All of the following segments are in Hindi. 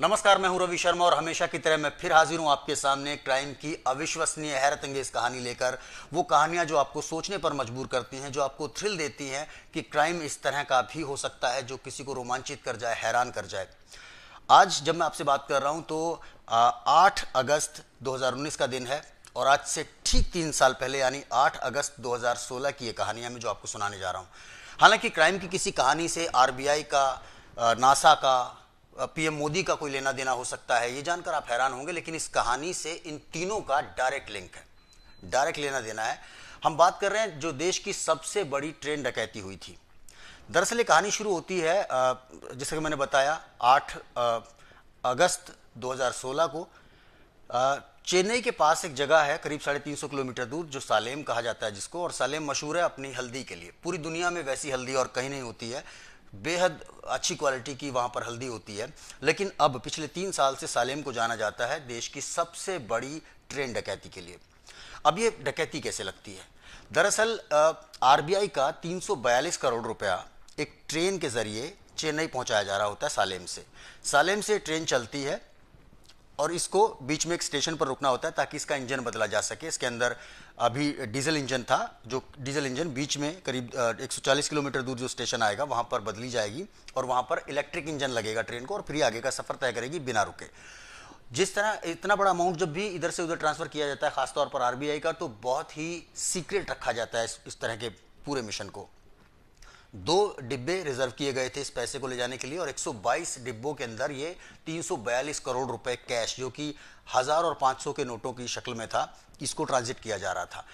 नमस्कार मैं हूं रवि शर्मा और हमेशा की तरह मैं फिर हाजिर हूं आपके सामने क्राइम की अविश्वसनीय हैरत अंगेज कहानी लेकर वो कहानियां जो आपको सोचने पर मजबूर करती हैं जो आपको थ्रिल देती हैं कि क्राइम इस तरह का भी हो सकता है जो किसी को रोमांचित कर जाए हैरान कर जाए आज जब मैं आपसे बात कर रहा हूं तो आठ अगस्त दो का दिन है और आज से ठीक तीन साल पहले यानी आठ अगस्त दो की ये कहानियाँ मैं जो आपको सुनाने जा रहा हूँ हालांकि क्राइम की किसी कहानी से आर का नासा का पीएम मोदी का कोई लेना देना हो सकता है ये जानकर आप हैरान होंगे लेकिन इस कहानी से इन तीनों का डायरेक्ट लिंक है डायरेक्ट लेना देना है हम बात कर रहे हैं जो देश की सबसे बड़ी ट्रेन डकैती हुई थी दरअसल कहानी शुरू होती है जैसे कि मैंने बताया 8 अगस्त 2016 को चेन्नई के पास एक जगह है करीब साढ़े तीन सौ किलोमीटर दूर जो सालेम कहा जाता है जिसको और सालेम मशहूर है अपनी हल्दी के लिए पूरी दुनिया में वैसी हल्दी और कहीं नहीं होती है बेहद अच्छी क्वालिटी की वहाँ पर हल्दी होती है लेकिन अब पिछले तीन साल से सालेम को जाना जाता है देश की सबसे बड़ी ट्रेन डकैती के लिए अब ये डकैती कैसे लगती है दरअसल आरबीआई का 342 करोड़ रुपया एक ट्रेन के ज़रिए चेन्नई पहुंचाया जा रहा होता है सालेम से सालेम से ट्रेन चलती है और इसको बीच में एक स्टेशन पर रुकना होता है ताकि इसका इंजन बदला जा सके इसके अंदर अभी डीजल इंजन था जो डीजल इंजन बीच में करीब 140 किलोमीटर दूर जो स्टेशन आएगा वहाँ पर बदली जाएगी और वहाँ पर इलेक्ट्रिक इंजन लगेगा ट्रेन को और फिर आगे का सफ़र तय करेगी बिना रुके जिस तरह इतना बड़ा अमाउंट जब भी इधर से उधर ट्रांसफ़र किया जाता है खासतौर पर आरबीआई का तो बहुत ही सीक्रेट रखा जाता है इस तरह के पूरे मिशन को दो डिब्बे रिजर्व किए गए थे इस पैसे को ले जाने के लिए और 122 डिब्बों के अंदर ये 342 करोड़ रुपए कैश जो कि हजार और 500 के नोटों की शक्ल में था इसको ट्रांजिट किया जा रहा था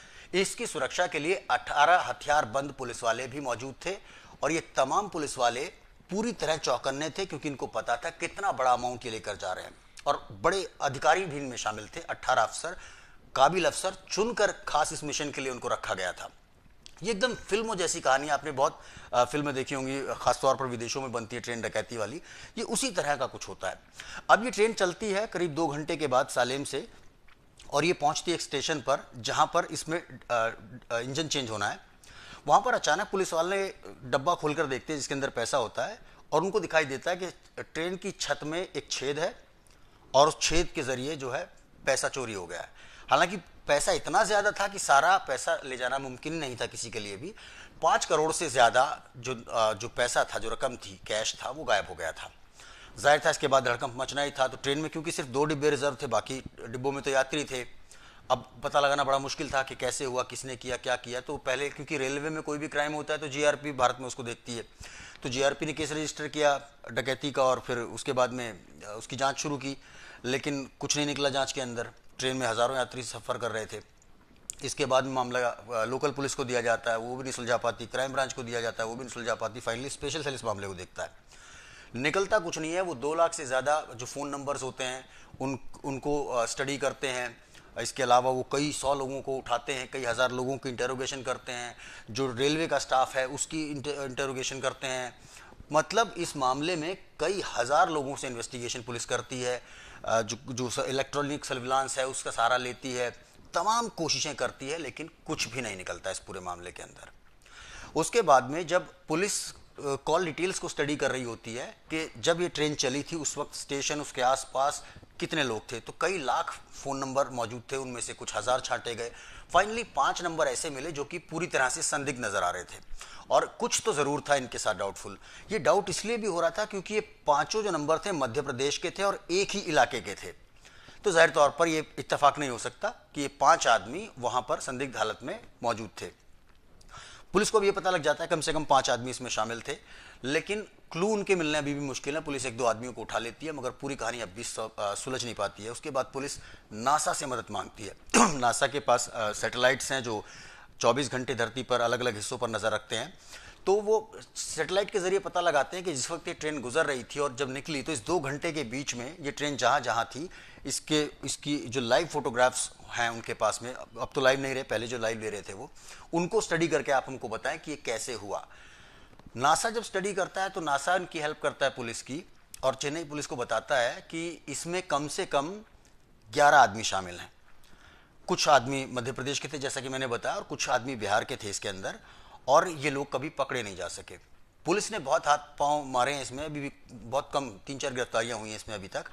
इसकी सुरक्षा के लिए 18 हथियारबंद पुलिस वाले भी मौजूद थे और ये तमाम पुलिस वाले पूरी तरह चौकन्ने थे क्योंकि इनको पता था कितना बड़ा अमाउंट ये लेकर जा रहे हैं और बड़े अधिकारी भी इनमें शामिल थे अट्ठारह अफसर काबिल अफसर चुनकर खास इस मिशन के लिए उनको रखा गया था ये एकदम फिल्मों जैसी कहानी आपने बहुत फिल्में देखी होंगी खासतौर पर विदेशों में बनती है ट्रेन डकैती वाली ये उसी तरह का कुछ होता है अब ये ट्रेन चलती है करीब दो घंटे के बाद सालेम से और ये पहुंचती है एक स्टेशन पर जहां पर इसमें इंजन चेंज होना है वहां पर अचानक पुलिस वाले डब्बा खोलकर देखते हैं जिसके अंदर पैसा होता है और उनको दिखाई देता है कि ट्रेन की छत में एक छेद है और उस छेद के जरिए जो है पैसा चोरी हो गया है हालांकि पैसा इतना ज़्यादा था कि सारा पैसा ले जाना मुमकिन नहीं था किसी के लिए भी पाँच करोड़ से ज़्यादा जो जो पैसा था जो रकम थी कैश था वो गायब हो गया था जाहिर था इसके बाद धड़कंप मचना ही था तो ट्रेन में क्योंकि सिर्फ दो डिब्बे रिजर्व थे बाकी डिब्बों में तो यात्री थे अब पता लगाना बड़ा मुश्किल था कि कैसे हुआ किसने किया क्या किया तो पहले क्योंकि रेलवे में कोई भी क्राइम होता है तो जीआरपी भारत में उसको देखती है तो जीआरपी ने केस रजिस्टर किया डकैती का और फिर उसके बाद में उसकी जाँच शुरू की लेकिन कुछ नहीं निकला जाँच के अंदर ट्रेन में हज़ारों यात्री सफ़र कर रहे थे इसके बाद मामला लोकल पुलिस को दिया जाता है वो भी नहीं सुलझा पाती क्राइम ब्रांच को दिया जाता है वो भी नहीं सुलझा पाती फाइनली स्पेशल सेल इस मामले को देखता है निकलता कुछ नहीं है वो दो लाख से ज़्यादा जो फ़ोन नंबर्स होते हैं उन उनको स्टडी करते हैं इसके अलावा वो कई सौ लोगों को उठाते हैं कई हज़ार लोगों की इंटरोगेशन करते हैं जो रेलवे का स्टाफ है उसकी इंटरोगेशन करते हैं मतलब इस मामले में कई हज़ार लोगों से इन्वेस्टिगेशन पुलिस करती है जो जो इलेक्ट्रॉनिक सर्विलांस है उसका सहारा लेती है तमाम कोशिशें करती है लेकिन कुछ भी नहीं निकलता इस पूरे मामले के अंदर उसके बाद में जब पुलिस कॉल डिटेल्स को स्टडी कर रही होती है कि जब ये ट्रेन चली थी उस वक्त स्टेशन उसके आसपास कितने लोग थे तो कई लाख फ़ोन नंबर मौजूद थे उनमें से कुछ हज़ार छांटे गए फाइनली पांच नंबर ऐसे मिले जो कि पूरी तरह से संदिग्ध नज़र आ रहे थे और कुछ तो ज़रूर था इनके साथ डाउटफुल ये डाउट इसलिए भी हो रहा था क्योंकि ये पांचों जो नंबर थे मध्य प्रदेश के थे और एक ही इलाके के थे तो ज़ाहिर तौर पर ये इतफाक़ नहीं हो सकता कि ये पांच आदमी वहां पर संदिग्ध हालत में मौजूद थे पुलिस को भी ये पता लग जाता है कम से कम पांच आदमी इसमें शामिल थे लेकिन क्लू उनके मिलने अभी भी मुश्किल है पुलिस एक दो आदमियों को उठा लेती है मगर पूरी कहानी अब भी सुलझ नहीं पाती है उसके बाद पुलिस नासा से मदद मांगती है नासा के पास सेटेलाइट्स हैं जो 24 घंटे धरती पर अलग अलग हिस्सों पर नज़र रखते हैं तो वो सेटेलाइट के जरिए पता लगाते हैं कि जिस वक्त ये ट्रेन गुजर रही थी और जब निकली तो इस दो घंटे के बीच में ये ट्रेन जहाँ जहाँ थी इसके इसकी जो लाइव फोटोग्राफ्स हैं उनके पास में अब तो लाइव नहीं रहे पहले जो लाइव ले रहे थे वो उनको स्टडी करके आप हमको बताएं कि ये कैसे हुआ नासा जब स्टडी करता है तो नासा उनकी हेल्प करता है पुलिस की और चेन्नई पुलिस को बताता है कि इसमें कम से कम ग्यारह आदमी शामिल हैं कुछ आदमी मध्य प्रदेश के थे जैसा कि मैंने बताया और कुछ आदमी बिहार के थे इसके अंदर और ये लोग कभी पकड़े नहीं जा सके पुलिस ने बहुत हाथ पांव मारे हैं इसमें अभी भी बहुत कम तीन चार गिरफ्तारियां हुई हैं इसमें अभी तक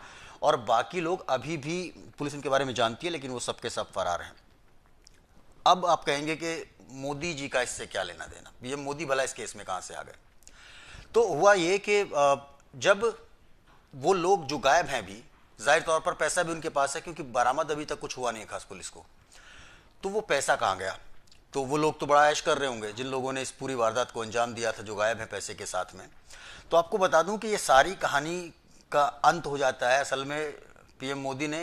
और बाकी लोग अभी भी पुलिस इनके बारे में जानती है लेकिन वो सबके सब फरार हैं अब आप कहेंगे कि मोदी जी का इससे क्या लेना देना ये मोदी भला इस केस में कहां से आ गए तो हुआ ये कि जब वो लोग जो गायब हैं भी जाहिर तौर पर पैसा भी उनके पास है क्योंकि बरामद अभी तक कुछ हुआ नहीं खास पुलिस को तो वो पैसा कहाँ गया तो वो लोग तो बड़ा ऐश कर रहे होंगे जिन लोगों ने इस पूरी वारदात को अंजाम दिया था जो गायब है पैसे के साथ में तो आपको बता दूं कि ये सारी कहानी का अंत हो जाता है असल में पीएम मोदी ने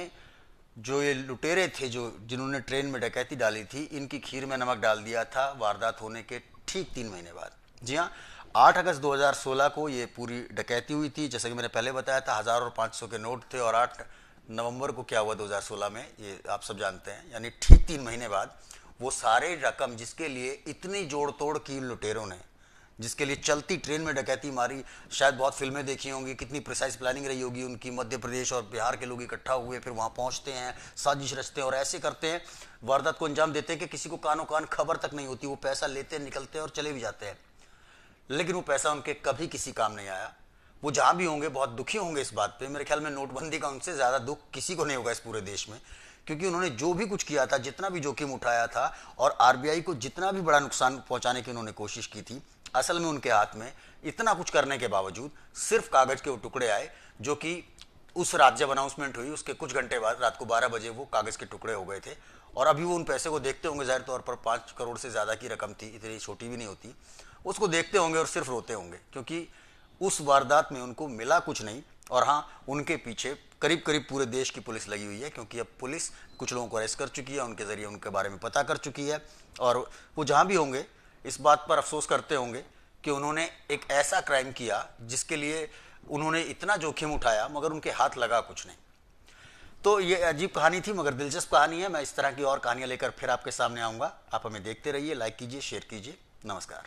जो ये लुटेरे थे जो जिन्होंने ट्रेन में डकैती डाली थी इनकी खीर में नमक डाल दिया था वारदात होने के ठीक तीन महीने बाद जी हाँ आठ अगस्त 2016 को ये पूरी डकैती हुई थी जैसा कि मैंने पहले बताया था हज़ार और पाँच सौ के नोट थे और आठ नवंबर को क्या हुआ 2016 में ये आप सब जानते हैं यानी ठीक तीन महीने बाद वो सारे रकम जिसके लिए इतनी जोड़ तोड़ की लुटेरों ने जिसके लिए चलती ट्रेन में डकैती मारी शायद बहुत फिल्में देखी होंगी कितनी प्रिसाइज प्लानिंग रही होगी उनकी मध्य प्रदेश और बिहार के लोग इकट्ठा हुए फिर वहाँ पहुँचते हैं साजिश रचते हैं और ऐसे करते हैं वारदात को अंजाम देते हैं कि किसी को कानों कान खबर तक नहीं होती वो पैसा लेते हैं निकलते हैं और चले भी जाते हैं लेकिन वो पैसा उनके कभी किसी काम नहीं आया वो जहाँ भी होंगे बहुत दुखी होंगे इस बात पर मेरे ख्याल में नोटबंदी का उनसे ज़्यादा दुख किसी को नहीं होगा इस पूरे देश में क्योंकि उन्होंने जो भी कुछ किया था जितना भी जोखिम उठाया था और आरबीआई को जितना भी बड़ा नुकसान पहुंचाने की उन्होंने कोशिश की थी असल में उनके हाथ में इतना कुछ करने के बावजूद सिर्फ कागज के वो टुकड़े आए जो कि उस रात जब अनाउंसमेंट हुई उसके कुछ घंटे बाद रात को 12 बजे वो कागज के टुकड़े हो गए थे और अभी वो उन पैसे को देखते होंगे जाहिर तौर पर पाँच करोड़ से ज़्यादा की रकम थी इतनी छोटी भी नहीं होती उसको देखते होंगे और सिर्फ रोते होंगे क्योंकि उस वारदात में उनको मिला कुछ नहीं और हाँ उनके पीछे करीब करीब पूरे देश की पुलिस लगी हुई है क्योंकि अब पुलिस कुछ लोगों को अरेस्ट कर चुकी है उनके ज़रिए उनके बारे में पता कर चुकी है और वो जहाँ भी होंगे इस बात पर अफसोस करते होंगे कि उन्होंने एक ऐसा क्राइम किया जिसके लिए उन्होंने इतना जोखिम उठाया मगर उनके हाथ लगा कुछ नहीं तो ये अजीब कहानी थी मगर दिलचस्प कहानी है मैं इस तरह की और कहानियां लेकर फिर आपके सामने आऊंगा आप हमें देखते रहिए लाइक कीजिए शेयर कीजिए नमस्कार